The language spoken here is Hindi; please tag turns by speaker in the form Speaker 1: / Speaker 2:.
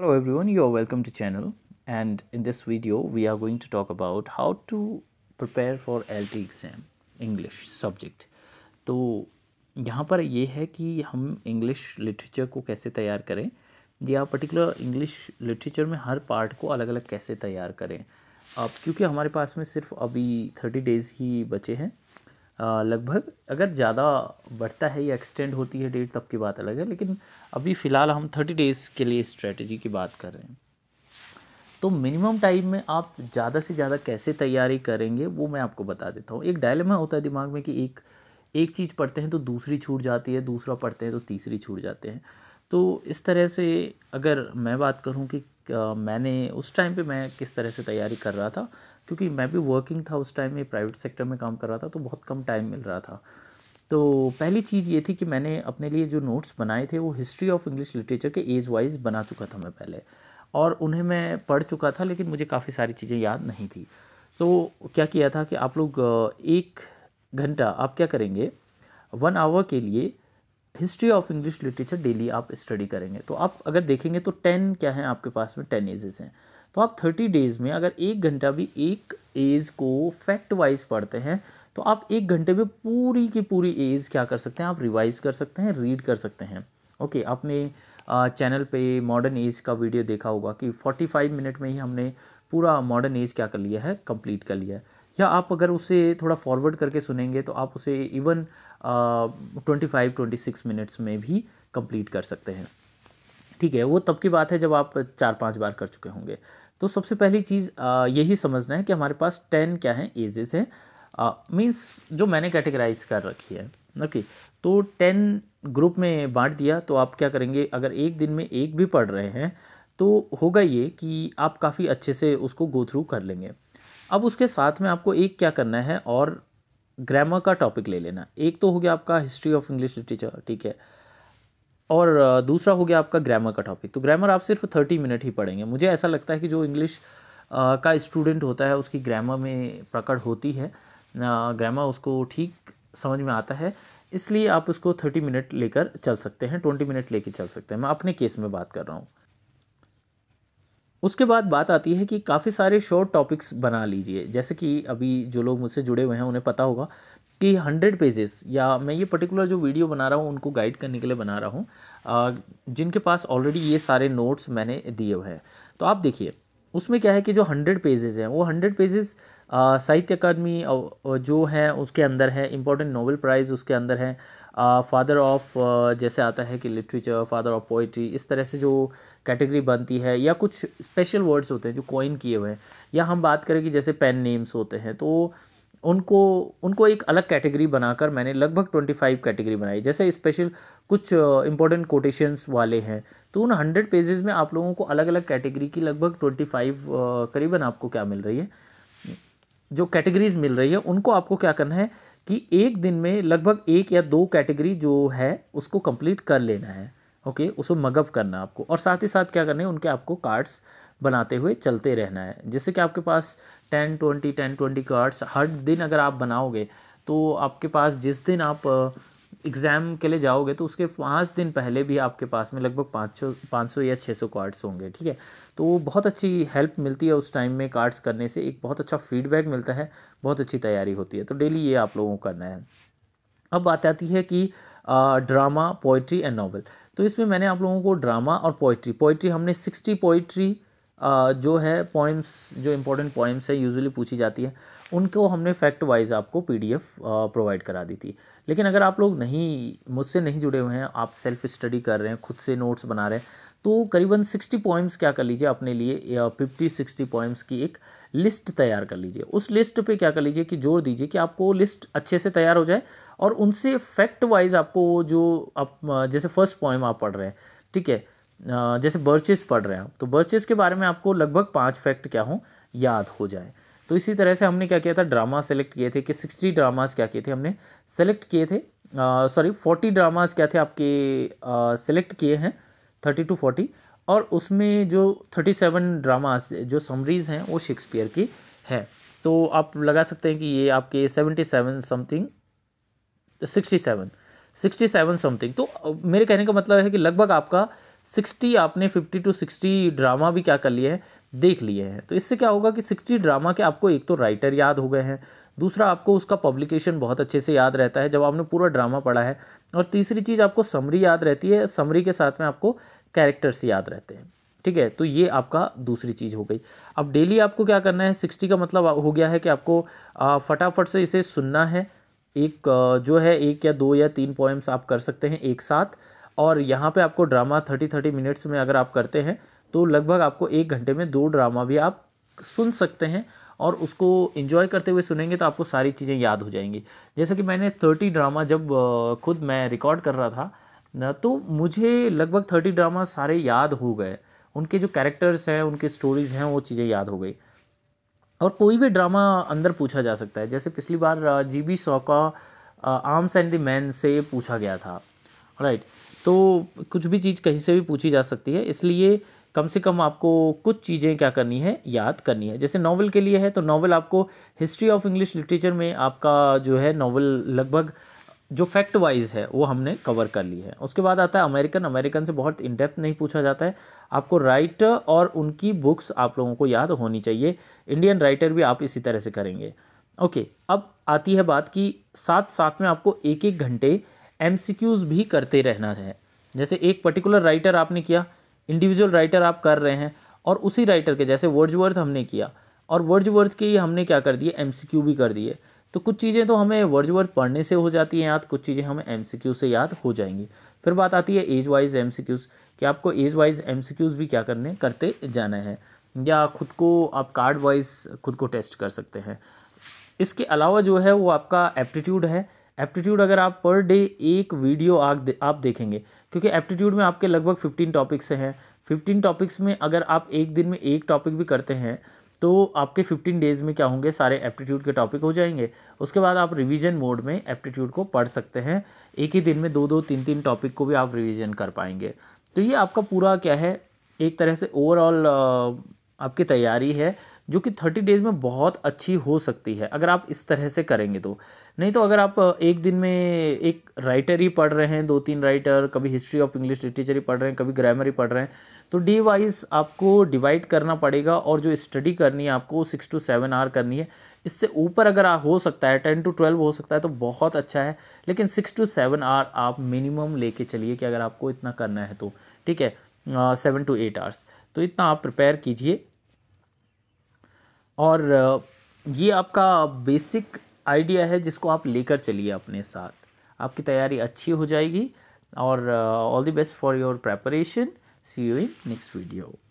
Speaker 1: hello everyone you are welcome to channel and in this video we are going to talk about how to prepare for LT exam English subject तो यहाँ पर ये है कि हम English literature को कैसे तैयार करें या particular English literature में हर part को अलग अलग कैसे तैयार करें अब क्योंकि हमारे पास में सिर्फ अभी थर्टी days ही बचे हैं लगभग अगर ज़्यादा बढ़ता है या एक्सटेंड होती है डेट तब की बात अलग है लेकिन अभी फ़िलहाल हम थर्टी डेज़ के लिए स्ट्रेटजी की बात कर रहे हैं तो मिनिमम टाइम में आप ज़्यादा से ज़्यादा कैसे तैयारी करेंगे वो मैं आपको बता देता हूँ एक डायलेमा होता है दिमाग में कि एक एक चीज़ पढ़ते हैं तो दूसरी छूट जाती है दूसरा पढ़ते हैं तो तीसरी छूट जाते हैं तो इस तरह से अगर मैं बात करूँ कि मैंने उस टाइम पे मैं किस तरह से तैयारी कर रहा था क्योंकि मैं भी वर्किंग था उस टाइम में प्राइवेट सेक्टर में काम कर रहा था तो बहुत कम टाइम मिल रहा था तो पहली चीज़ ये थी कि मैंने अपने लिए जो नोट्स बनाए थे वो हिस्ट्री ऑफ इंग्लिश लिटरेचर के एज वाइज बना चुका था मैं पहले और उन्हें मैं पढ़ चुका था लेकिन मुझे काफ़ी सारी चीज़ें याद नहीं थी तो क्या किया था कि आप लोग एक घंटा आप क्या करेंगे वन आवर के लिए history of English literature daily आप स्टडी करेंगे तो आप अगर देखेंगे तो टेन क्या है आपके पास में टेन एजेस हैं तो आप थर्टी डेज़ में अगर एक घंटा भी एक एज को फैक्ट वाइज पढ़ते हैं तो आप एक घंटे में पूरी की पूरी एज क्या कर सकते हैं आप रिवाइज कर सकते हैं रीड कर सकते हैं ओके आपने चैनल पे मॉडर्न एज का वीडियो देखा होगा कि 45 मिनट में ही हमने पूरा मॉडर्न एज क्या कर लिया है कंप्लीट कर लिया है या आप अगर उसे थोड़ा फॉरवर्ड करके सुनेंगे तो आप उसे even twenty five twenty six minutes में भी कंप्लीट कर सकते हैं ठीक है वो तब की बात है जब आप चार पांच बार कर चुके होंगे तो सबसे पहली चीज़ यही समझना है कि हमारे पास टेन क्या हैं एजेस हैं मीन्स जो मैंने कैटेगराइज कर रखी है ओके तो टेन ग्रुप में बांट दिया तो आप क्या करेंगे अगर एक दिन में एक भी पढ़ रहे हैं तो होगा ये कि आप काफ़ी अच्छे से उसको गो थ्रू कर लेंगे अब उसके साथ में आपको एक क्या करना है और ग्रामर का टॉपिक ले लेना एक तो हो गया आपका हिस्ट्री ऑफ इंग्लिश लिटरेचर ठीक है और दूसरा हो गया आपका ग्रामर का टॉपिक तो ग्रामर आप सिर्फ थर्टी मिनट ही पढ़ेंगे मुझे ऐसा लगता है कि जो इंग्लिश का स्टूडेंट होता है उसकी ग्रामर में प्रकट होती है ग्रामर उसको ठीक समझ में आता है इसलिए आप उसको थर्टी मिनट लेकर चल सकते हैं ट्वेंटी मिनट लेकर चल सकते हैं मैं अपने केस में बात कर रहा हूँ उसके बाद बात आती है कि काफ़ी सारे शॉर्ट टॉपिक्स बना लीजिए जैसे कि अभी जो लोग मुझसे जुड़े हुए हैं उन्हें पता होगा कि हंड्रेड पेजेस या मैं ये पर्टिकुलर जो वीडियो बना रहा हूँ उनको गाइड करने के लिए बना रहा हूँ जिनके पास ऑलरेडी ये सारे नोट्स मैंने दिए हुए हैं तो आप देखिए उसमें क्या है कि जो हंड्रेड पेजेज़ हैं वो हंड्रेड पेजेस साहित्य अकादमी जो हैं उसके अंदर है इम्पोर्टेंट नोबेल प्राइज़ उसके अंदर है फादर ऑफ जैसे आता है कि लिटरेचर फादर ऑफ पोइट्री इस तरह से जो कैटेगरी बनती है या कुछ स्पेशल वर्ड्स होते हैं जो कॉइन किए हुए हैं या हम बात करें कि जैसे पेन नेम्स होते हैं तो उनको उनको एक अलग कैटेगरी बनाकर मैंने लगभग ट्वेंटी फाइव कैटेगरी बनाई जैसे स्पेशल कुछ इंपॉर्टेंट कोटेशंस वाले हैं तो उन हंड्रेड पेजेस में आप लोगों को अलग अलग कैटेगरी की लगभग ट्वेंटी फाइव करीबन आपको क्या मिल रही है जो कैटेगरीज मिल रही है उनको आपको क्या करना है कि एक दिन में लगभग एक या दो कैटेगरी जो है उसको कंप्लीट कर लेना है ओके उसको मगव करना आपको और साथ ही साथ क्या करना है उनके आपको कार्ड्स बनाते हुए चलते रहना है जैसे कि आपके पास ten twenty ten twenty cards हर दिन अगर आप बनाओगे तो आपके पास जिस दिन आप एग्ज़ाम के लिए जाओगे तो उसके पाँच दिन पहले भी आपके पास में लगभग पाँच सौ पाँच सौ या छः सौ कार्ड्स होंगे ठीक है तो वो बहुत अच्छी हेल्प मिलती है उस टाइम में कार्ड्स करने से एक बहुत अच्छा फीडबैक मिलता है बहुत अच्छी तैयारी होती है तो डेली ये आप लोगों को करना है अब बात आती है कि आ, ड्रामा पोइट्री एंड नावल तो इसमें मैंने आप लोगों को ड्रामा और पोइट्री पोइट्री हमने सिक्सटी पोइट्री जो है पोइम्स जो इम्पोर्टेंट पोइम्स है यूजुअली पूछी जाती है उनको हमने फैक्ट वाइज आपको पीडीएफ प्रोवाइड करा दी थी लेकिन अगर आप लोग नहीं मुझसे नहीं जुड़े हुए हैं आप सेल्फ स्टडी कर रहे हैं खुद से नोट्स बना रहे हैं तो करीबन सिक्सटी पॉइंट्स क्या कर लीजिए अपने लिए फिफ्टी सिक्सटी पॉइंट्स की एक लिस्ट तैयार कर लीजिए उस लिस्ट पे क्या कर लीजिए कि जोर दीजिए कि आपको लिस्ट अच्छे से तैयार हो जाए और उनसे फैक्ट वाइज आपको जो आप जैसे फर्स्ट पॉइम आप पढ़ रहे हैं ठीक है जैसे बर्चेस पढ़ रहे हैं तो बर्चेस के बारे में आपको लगभग पाँच फैक्ट क्या हो याद हो जाए तो इसी तरह से हमने क्या किया था ड्रामा सेलेक्ट किए थे कि सिक्सटी ड्रामाज क्या किए थे हमने सेलेक्ट किए थे सॉरी फोर्टी ड्रामाज क्या थे आपके सेलेक्ट किए हैं थर्टी टू फोर्टी और उसमें जो थर्टी सेवन ड्रामाज जो समरीज हैं वो शेक्सपियर की हैं तो आप लगा सकते हैं कि ये आपके seventy seven something sixty seven sixty seven something तो मेरे कहने का मतलब है कि लगभग आपका सिक्सटी आपने फिफ्टी टू सिक्सटी ड्रामा भी क्या कर लिए हैं देख लिए हैं तो इससे क्या होगा कि सिक्सटी ड्रामा के आपको एक तो राइटर याद हो गए हैं दूसरा आपको उसका पब्लिकेशन बहुत अच्छे से याद रहता है जब आपने पूरा ड्रामा पढ़ा है और तीसरी चीज़ आपको समरी याद रहती है समरी के साथ में आपको कैरेक्टर्स याद रहते हैं ठीक है तो ये आपका दूसरी चीज़ हो गई अब डेली आपको क्या करना है सिक्सटी का मतलब हो गया है कि आपको फटाफट से इसे सुनना है एक जो है एक या दो या तीन पोएम्स आप कर सकते हैं एक साथ और यहाँ पे आपको ड्रामा थर्टी थर्टी मिनट्स में अगर आप करते हैं तो लगभग आपको एक घंटे में दो ड्रामा भी आप सुन सकते हैं और उसको इन्जॉय करते हुए सुनेंगे तो आपको सारी चीज़ें याद हो जाएंगी जैसे कि मैंने थर्टी ड्रामा जब खुद मैं रिकॉर्ड कर रहा था तो मुझे लगभग थर्टी ड्रामा सारे याद हो गए उनके जो कैरेक्टर्स हैं उनके स्टोरीज़ हैं वो चीज़ें याद हो गई और कोई भी ड्रामा अंदर पूछा जा सकता है जैसे पिछली बार जी बी सौ का आर्म्स एंड द मैन से पूछा गया था राइट right. तो कुछ भी चीज़ कहीं से भी पूछी जा सकती है इसलिए कम से कम आपको कुछ चीज़ें क्या करनी है याद करनी है जैसे नावल के लिए है तो नावल आपको हिस्ट्री ऑफ इंग्लिश लिटरेचर में आपका जो है नावल लगभग जो फैक्ट वाइज है वो हमने कवर कर ली है उसके बाद आता है अमेरिकन अमेरिकन से बहुत इनडेप्थ नहीं पूछा जाता है आपको राइटर और उनकी बुक्स आप लोगों को याद होनी चाहिए इंडियन राइटर भी आप इसी तरह से करेंगे ओके अब आती है बात कि साथ साथ में आपको एक एक घंटे एम भी करते रहना है जैसे एक पर्टिकुलर राइटर आपने किया इंडिविजुअल राइटर आप कर रहे हैं और उसी राइटर के जैसे वर्थ हमने किया और वर्थ के ही हमने क्या कर दिए एम भी कर दिए तो कुछ चीज़ें तो हमें वर्थ पढ़ने से हो जाती हैं याद कुछ चीज़ें हमें एम से याद हो जाएंगी फिर बात आती है एज वाइज एम कि आपको एज वाइज एम भी क्या करने करते जाना है या खुद को आप कार्ड वाइज खुद को टेस्ट कर सकते हैं इसके अलावा जो है वो आपका एप्टीट्यूड है एप्टीट्यूड अगर आप पर डे एक वीडियो आप देखेंगे क्योंकि एप्टीट्यूड में आपके लगभग फिफ्टीन टॉपिक्स हैं फिफ्टीन टॉपिक्स में अगर आप एक दिन में एक टॉपिक भी करते हैं तो आपके 15 डेज़ में क्या होंगे सारे एप्टीट्यूड के टॉपिक हो जाएंगे उसके बाद आप रिवीजन मोड में एप्टीट्यूड को पढ़ सकते हैं एक ही दिन में दो दो तीन तीन टॉपिक को भी आप रिविज़न कर पाएंगे तो ये आपका पूरा क्या है एक तरह से ओवरऑल आपकी तैयारी है जो कि थर्टी डेज में बहुत अच्छी हो सकती है अगर आप इस तरह से करेंगे तो नहीं तो अगर आप एक दिन में एक राइटर ही पढ़ रहे हैं दो तीन राइटर कभी हिस्ट्री ऑफ इंग्लिश लिटरेचर ही पढ़ रहे हैं कभी ग्रामर ही पढ़ रहे हैं तो डे वाइज आपको डिवाइड करना पड़ेगा और जो स्टडी करनी है आपको सिक्स टू सेवन आवर करनी है इससे ऊपर अगर हो सकता है टेन टू ट्वेल्व हो सकता है तो बहुत अच्छा है लेकिन सिक्स टू सेवन आवर आप मिनिमम लेके चलिए कि अगर आपको इतना करना है तो ठीक है सेवन टू एट आवर्स तो इतना आप प्रिपेयर कीजिए और ये आपका बेसिक आइडिया है जिसको आप लेकर चलिए अपने साथ आपकी तैयारी अच्छी हो जाएगी और all the best for your preparation see you in next video